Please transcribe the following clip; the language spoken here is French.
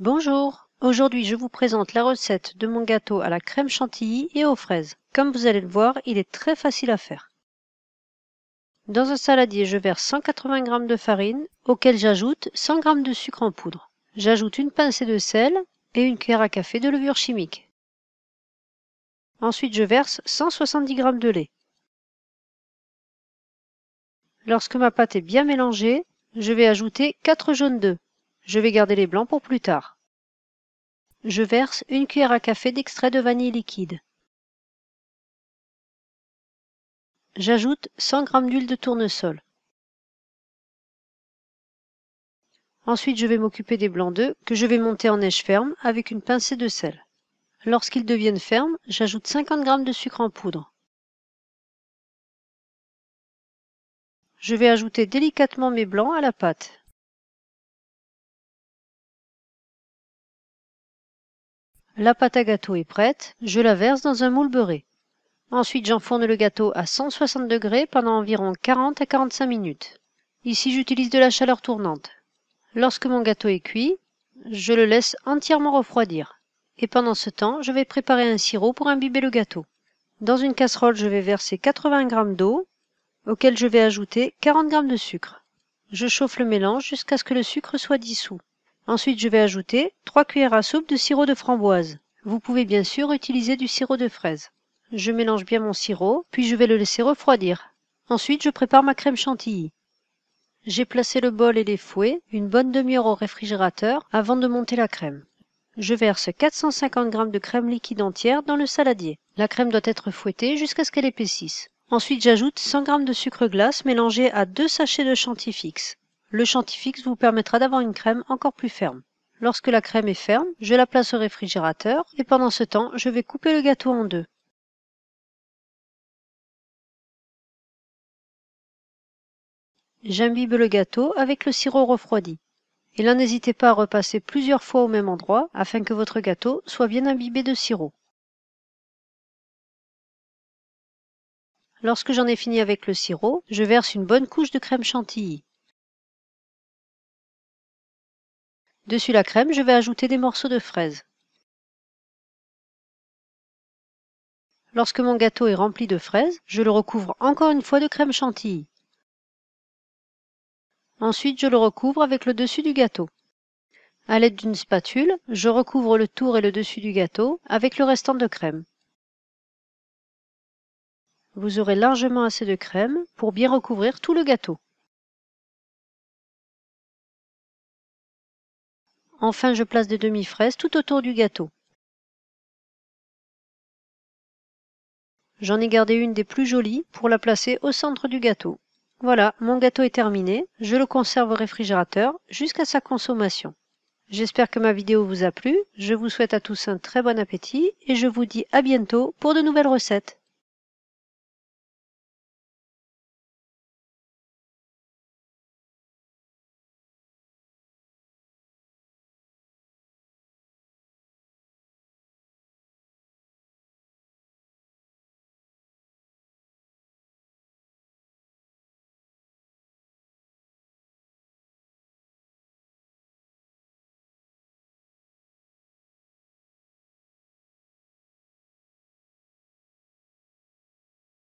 Bonjour, aujourd'hui je vous présente la recette de mon gâteau à la crème chantilly et aux fraises. Comme vous allez le voir, il est très facile à faire. Dans un saladier, je verse 180 g de farine, auquel j'ajoute 100 g de sucre en poudre. J'ajoute une pincée de sel et une cuillère à café de levure chimique. Ensuite, je verse 170 g de lait. Lorsque ma pâte est bien mélangée, je vais ajouter 4 jaunes d'œufs. Je vais garder les blancs pour plus tard. Je verse une cuillère à café d'extrait de vanille liquide. J'ajoute 100 g d'huile de tournesol. Ensuite, je vais m'occuper des blancs d'œufs que je vais monter en neige ferme avec une pincée de sel. Lorsqu'ils deviennent fermes, j'ajoute 50 g de sucre en poudre. Je vais ajouter délicatement mes blancs à la pâte. la pâte à gâteau est prête, je la verse dans un moule beurré. Ensuite, j'enfourne le gâteau à 160 degrés pendant environ 40 à 45 minutes. Ici, j'utilise de la chaleur tournante. Lorsque mon gâteau est cuit, je le laisse entièrement refroidir. Et pendant ce temps, je vais préparer un sirop pour imbiber le gâteau. Dans une casserole, je vais verser 80 g d'eau, auquel je vais ajouter 40 g de sucre. Je chauffe le mélange jusqu'à ce que le sucre soit dissous. Ensuite, je vais ajouter 3 cuillères à soupe de sirop de framboise. Vous pouvez bien sûr utiliser du sirop de fraise. Je mélange bien mon sirop, puis je vais le laisser refroidir. Ensuite, je prépare ma crème chantilly. J'ai placé le bol et les fouets une bonne demi-heure au réfrigérateur avant de monter la crème. Je verse 450 g de crème liquide entière dans le saladier. La crème doit être fouettée jusqu'à ce qu'elle épaississe. Ensuite, j'ajoute 100 g de sucre glace mélangé à deux sachets de chantilly fixe. Le Chantifix vous permettra d'avoir une crème encore plus ferme. Lorsque la crème est ferme, je la place au réfrigérateur et pendant ce temps, je vais couper le gâteau en deux. J'imbibe le gâteau avec le sirop refroidi. Et là, n'hésitez pas à repasser plusieurs fois au même endroit afin que votre gâteau soit bien imbibé de sirop. Lorsque j'en ai fini avec le sirop, je verse une bonne couche de crème chantilly. Dessus la crème, je vais ajouter des morceaux de fraises. Lorsque mon gâteau est rempli de fraises, je le recouvre encore une fois de crème chantilly. Ensuite, je le recouvre avec le dessus du gâteau. À l'aide d'une spatule, je recouvre le tour et le dessus du gâteau avec le restant de crème. Vous aurez largement assez de crème pour bien recouvrir tout le gâteau. Enfin, je place des demi-fraises tout autour du gâteau. J'en ai gardé une des plus jolies pour la placer au centre du gâteau. Voilà, mon gâteau est terminé. Je le conserve au réfrigérateur jusqu'à sa consommation. J'espère que ma vidéo vous a plu. Je vous souhaite à tous un très bon appétit et je vous dis à bientôt pour de nouvelles recettes.